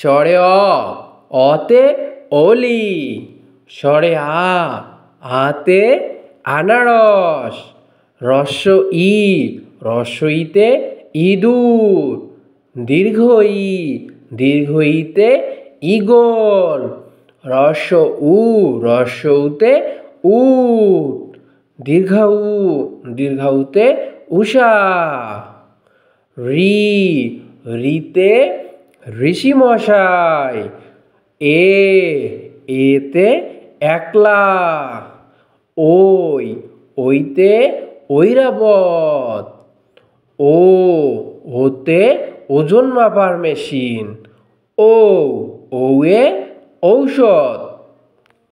সরে অ অতে অলি সরে আ আতে আনারস রস্য ই ইতে ইদুর দীর্ঘ ই দীর্ঘ ইতে ইগল রস্য উ রস্য উতে উট দীর্ঘ উ দীর্ঘ উতে উষা রি রিতে ঋষি মশাই এ এতে একলা ওই ওইতে ঐরাবত ও ওতে ওজন মাপার মেশিন ও ওয়ে ঔষধ